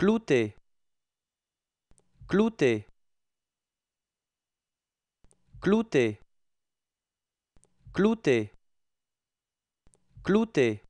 Clouté, clouté, clouté, clouté, clouté.